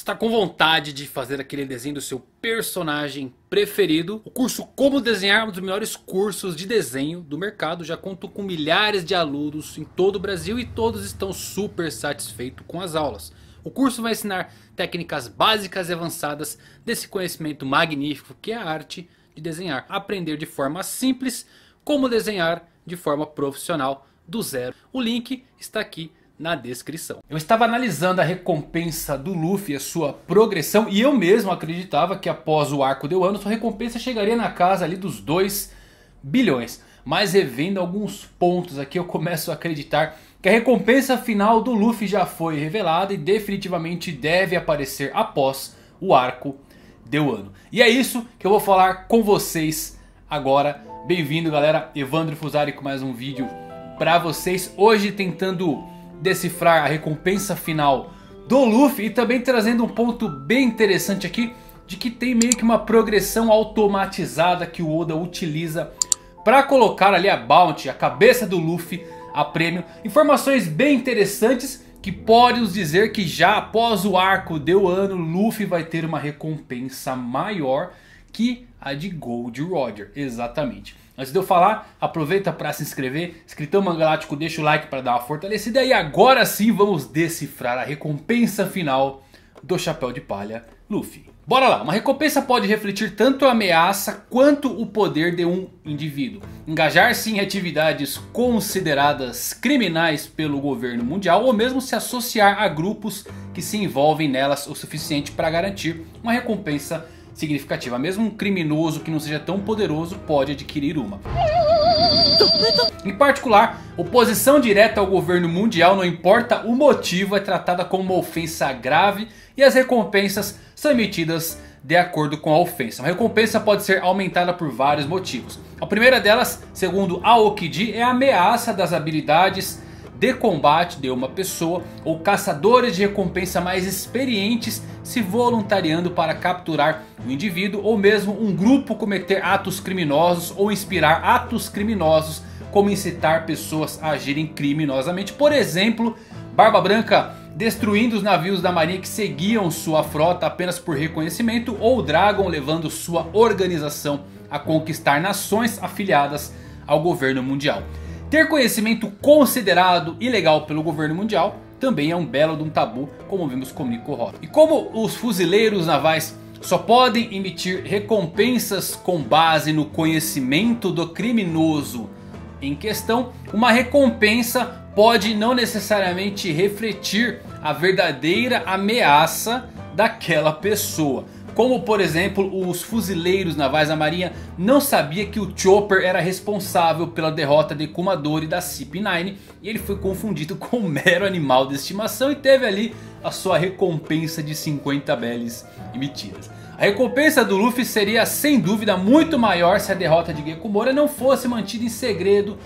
está com vontade de fazer aquele desenho do seu personagem preferido, o curso Como Desenhar é um dos melhores cursos de desenho do mercado. Já conto com milhares de alunos em todo o Brasil e todos estão super satisfeitos com as aulas. O curso vai ensinar técnicas básicas e avançadas desse conhecimento magnífico que é a arte de desenhar. Aprender de forma simples como desenhar de forma profissional do zero. O link está aqui na descrição. Eu estava analisando a recompensa do Luffy e a sua progressão e eu mesmo acreditava que após o arco de Wano sua recompensa chegaria na casa ali dos 2 bilhões. Mas revendo alguns pontos aqui eu começo a acreditar que a recompensa final do Luffy já foi revelada e definitivamente deve aparecer após o arco de Wano. E é isso que eu vou falar com vocês agora. Bem-vindo galera, Evandro Fusari com mais um vídeo pra vocês. Hoje tentando decifrar a recompensa final do Luffy e também trazendo um ponto bem interessante aqui de que tem meio que uma progressão automatizada que o Oda utiliza para colocar ali a bounty, a cabeça do Luffy a prêmio. Informações bem interessantes que podem nos dizer que já após o arco de Wano, Luffy vai ter uma recompensa maior que a de Gold Roger, exatamente. Antes de eu falar, aproveita para se inscrever, escritão Mangalático, deixa o like para dar uma fortalecida e agora sim vamos decifrar a recompensa final do Chapéu de Palha Luffy. Bora lá, uma recompensa pode refletir tanto a ameaça quanto o poder de um indivíduo. Engajar-se em atividades consideradas criminais pelo governo mundial ou mesmo se associar a grupos que se envolvem nelas o suficiente para garantir uma recompensa significativa. Mesmo um criminoso que não seja tão poderoso pode adquirir uma. Em particular, oposição direta ao governo mundial, não importa o motivo, é tratada como uma ofensa grave e as recompensas são emitidas de acordo com a ofensa. A recompensa pode ser aumentada por vários motivos. A primeira delas, segundo Aokiji, é a ameaça das habilidades de combate de uma pessoa ou caçadores de recompensa mais experientes se voluntariando para capturar o indivíduo ou mesmo um grupo cometer atos criminosos ou inspirar atos criminosos como incitar pessoas a agirem criminosamente. Por exemplo, Barba Branca destruindo os navios da marinha que seguiam sua frota apenas por reconhecimento ou Dragon levando sua organização a conquistar nações afiliadas ao governo mundial. Ter conhecimento considerado ilegal pelo governo mundial também é um belo de um tabu, como vimos com Nico Rota. E como os fuzileiros navais só podem emitir recompensas com base no conhecimento do criminoso em questão, uma recompensa pode não necessariamente refletir a verdadeira ameaça daquela pessoa. Como por exemplo, os fuzileiros navais da marinha não sabia que o Chopper era responsável pela derrota de Kumadori da CP9. E ele foi confundido com um mero animal de estimação e teve ali a sua recompensa de 50 beles emitidas A recompensa do Luffy seria sem dúvida muito maior se a derrota de Gekumura não fosse mantida em segredo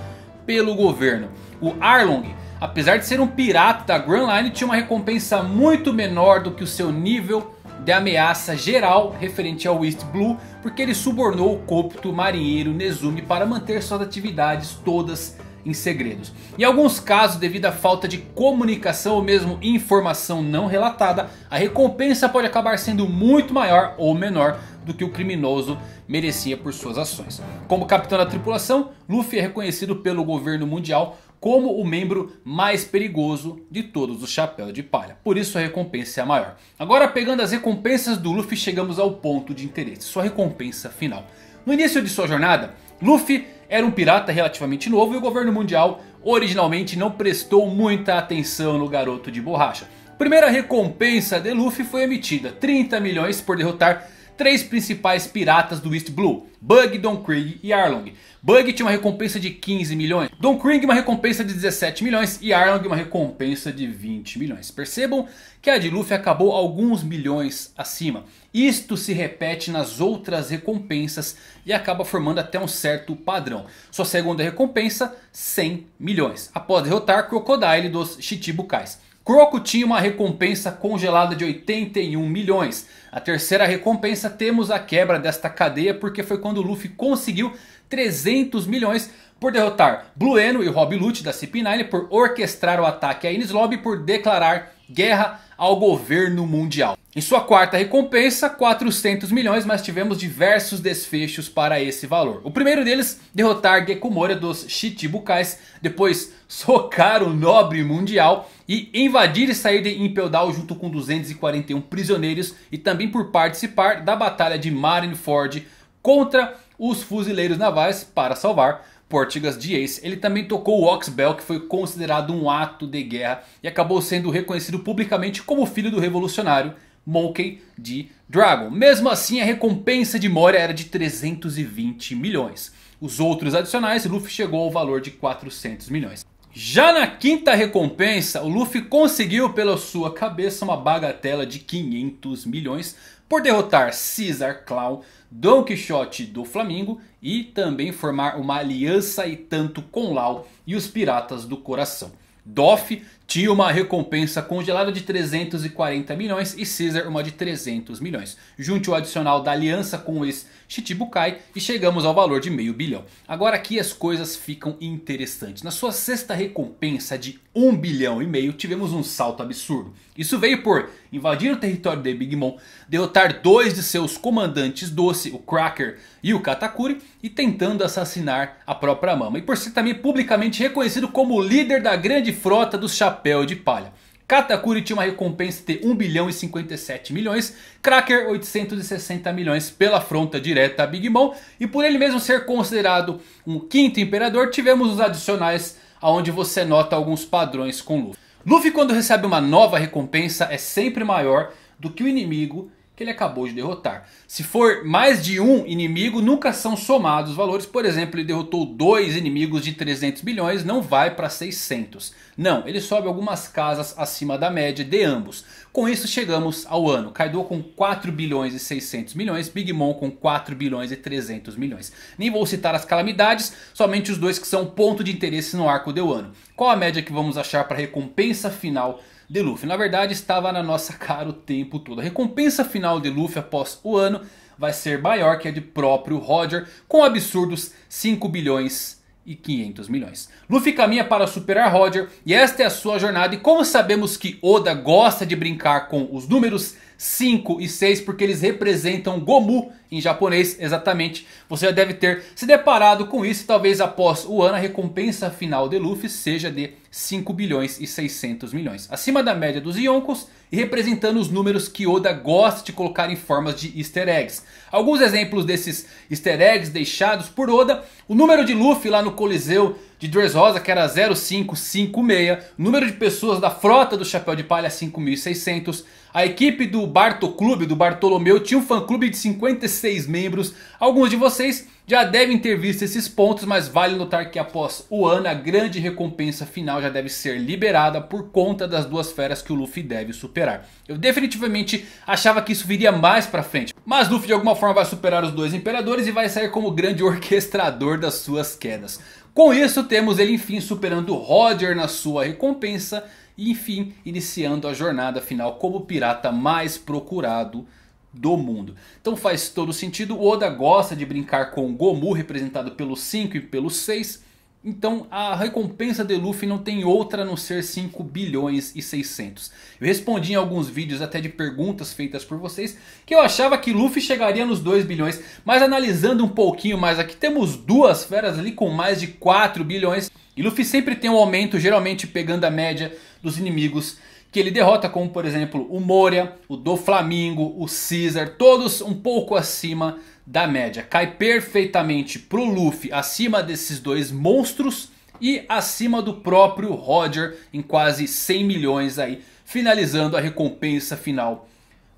pelo governo. O Arlong, apesar de ser um pirata da Grand Line, tinha uma recompensa muito menor do que o seu nível de ameaça geral referente ao East Blue, porque ele subornou o copto marinheiro Nezumi para manter suas atividades todas em segredos. Em alguns casos, devido à falta de comunicação ou mesmo informação não relatada, a recompensa pode acabar sendo muito maior ou menor do que o criminoso merecia por suas ações. Como capitão da tripulação, Luffy é reconhecido pelo governo mundial como o membro mais perigoso de todos os chapéus de Palha. Por isso a recompensa é a maior. Agora pegando as recompensas do Luffy chegamos ao ponto de interesse. Sua recompensa final. No início de sua jornada, Luffy era um pirata relativamente novo e o governo mundial originalmente não prestou muita atenção no garoto de borracha. primeira recompensa de Luffy foi emitida, 30 milhões por derrotar três principais piratas do East Blue, Bug, Don Donkrig e Arlong. Bug tinha uma recompensa de 15 milhões, Don Donkrig uma recompensa de 17 milhões e Arlong uma recompensa de 20 milhões. Percebam que a de Luffy acabou alguns milhões acima. Isto se repete nas outras recompensas e acaba formando até um certo padrão. Sua segunda recompensa, 100 milhões, após derrotar Crocodile dos Chichibukais. Croco tinha uma recompensa congelada de 81 milhões. A terceira recompensa temos a quebra desta cadeia porque foi quando o Luffy conseguiu 300 milhões por derrotar Blueno e Rob Lute da CP9, por orquestrar o ataque a Ines Lobby e por declarar guerra ao governo mundial. Em sua quarta recompensa, 400 milhões, mas tivemos diversos desfechos para esse valor. O primeiro deles, derrotar Gekumori dos Shichibukais, depois socar o nobre mundial e invadir e sair de Impel Down junto com 241 prisioneiros e também por participar da batalha de Marineford contra os fuzileiros navais para salvar Portigas de Ace. Ele também tocou o Ox Bell, que foi considerado um ato de guerra e acabou sendo reconhecido publicamente como filho do revolucionário Monkey D. Dragon. Mesmo assim, a recompensa de Moria era de 320 milhões. Os outros adicionais, Luffy chegou ao valor de 400 milhões. Já na quinta recompensa, o Luffy conseguiu pela sua cabeça uma bagatela de 500 milhões por derrotar César Clown, Don Quixote do Flamengo e também formar uma aliança e tanto com Lau e os Piratas do Coração. Doff tinha uma recompensa congelada de 340 milhões e Caesar uma de 300 milhões. Junte o adicional da aliança com ex Shichibukai e chegamos ao valor de meio bilhão. Agora aqui as coisas ficam interessantes. Na sua sexta recompensa de 1 bilhão e meio tivemos um salto absurdo. Isso veio por invadir o território de Big Mom, derrotar dois de seus comandantes doce, o Cracker e o Katakuri e tentando assassinar a própria Mama. E por ser também publicamente reconhecido como líder da grande frota dos chapéus chapéu de palha. Katakuri tinha uma recompensa de 1 bilhão e 57 milhões, Cracker 860 milhões pela afronta direta a Big Mom e por ele mesmo ser considerado um quinto imperador, tivemos os adicionais aonde você nota alguns padrões com Luffy. Luffy quando recebe uma nova recompensa é sempre maior do que o inimigo que ele acabou de derrotar. Se for mais de um inimigo, nunca são somados os valores. Por exemplo, ele derrotou dois inimigos de 300 bilhões, não vai para 600. Não, ele sobe algumas casas acima da média de ambos. Com isso chegamos ao ano. Kaido com 4 bilhões e 600 milhões, Big Mom com 4 bilhões e 300 milhões. Nem vou citar as calamidades, somente os dois que são ponto de interesse no arco do ano. Qual a média que vamos achar para a recompensa final de Luffy. Na verdade, estava na nossa cara o tempo todo. A recompensa final de Luffy após o ano vai ser maior que a de próprio Roger, com absurdos 5 bilhões e 500 milhões. Luffy caminha para superar Roger e esta é a sua jornada. E como sabemos que Oda gosta de brincar com os números 5 e 6 porque eles representam Gomu em japonês, exatamente. Você já deve ter se deparado com isso, talvez após o ano a recompensa final de Luffy seja de 5 bilhões e 600 milhões. Acima da média dos Yonkos e representando os números que Oda gosta de colocar em formas de easter eggs. Alguns exemplos desses easter eggs deixados por Oda. O número de Luffy lá no Coliseu de Dressrosa que era 0556. O número de pessoas da frota do Chapéu de Palha 5600. A equipe do Barto Clube, do Bartolomeu, tinha um fã clube de 55 seis membros. Alguns de vocês já devem ter visto esses pontos, mas vale notar que após o ano a grande recompensa final já deve ser liberada por conta das duas feras que o Luffy deve superar. Eu definitivamente achava que isso viria mais pra frente, mas Luffy de alguma forma vai superar os dois imperadores e vai sair como grande orquestrador das suas quedas. Com isso temos ele enfim superando Roger na sua recompensa e enfim iniciando a jornada final como pirata mais procurado do mundo. Então faz todo sentido, o Oda gosta de brincar com o Gomu representado pelo 5 e pelo 6. Então a recompensa de Luffy não tem outra a não ser 5 bilhões e 600. Eu respondi em alguns vídeos até de perguntas feitas por vocês que eu achava que Luffy chegaria nos 2 bilhões. Mas analisando um pouquinho mais aqui temos duas feras ali com mais de 4 bilhões. E Luffy sempre tem um aumento geralmente pegando a média dos inimigos que ele derrota como por exemplo o Moria, o do Flamengo, o Caesar, todos um pouco acima da média. Cai perfeitamente pro Luffy acima desses dois monstros e acima do próprio Roger em quase 100 milhões aí, finalizando a recompensa final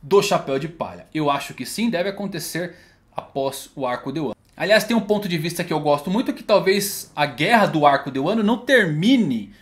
do Chapéu de Palha. Eu acho que sim, deve acontecer após o Arco de Wano. Aliás, tem um ponto de vista que eu gosto muito, que talvez a guerra do Arco de Wano não termine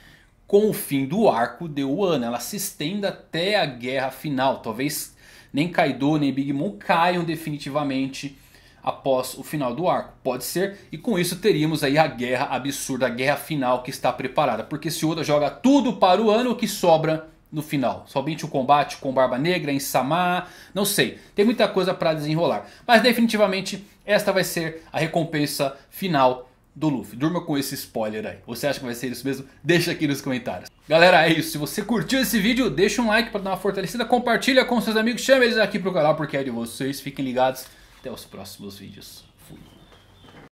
com o fim do arco de Wano. Ela se estenda até a guerra final. Talvez nem Kaido nem Big Mom caiam definitivamente após o final do arco. Pode ser. E com isso teríamos aí a guerra absurda, a guerra final que está preparada. Porque se Oda joga tudo para o ano, o que sobra no final? Somente o combate com Barba Negra, em Samar, não sei. Tem muita coisa para desenrolar. Mas definitivamente esta vai ser a recompensa final do Luffy. Durma com esse spoiler aí. Você acha que vai ser isso mesmo? Deixa aqui nos comentários. Galera, é isso. Se você curtiu esse vídeo, deixa um like para dar uma fortalecida. Compartilha com seus amigos. Chama eles aqui pro canal porque é de vocês. Fiquem ligados. Até os próximos vídeos.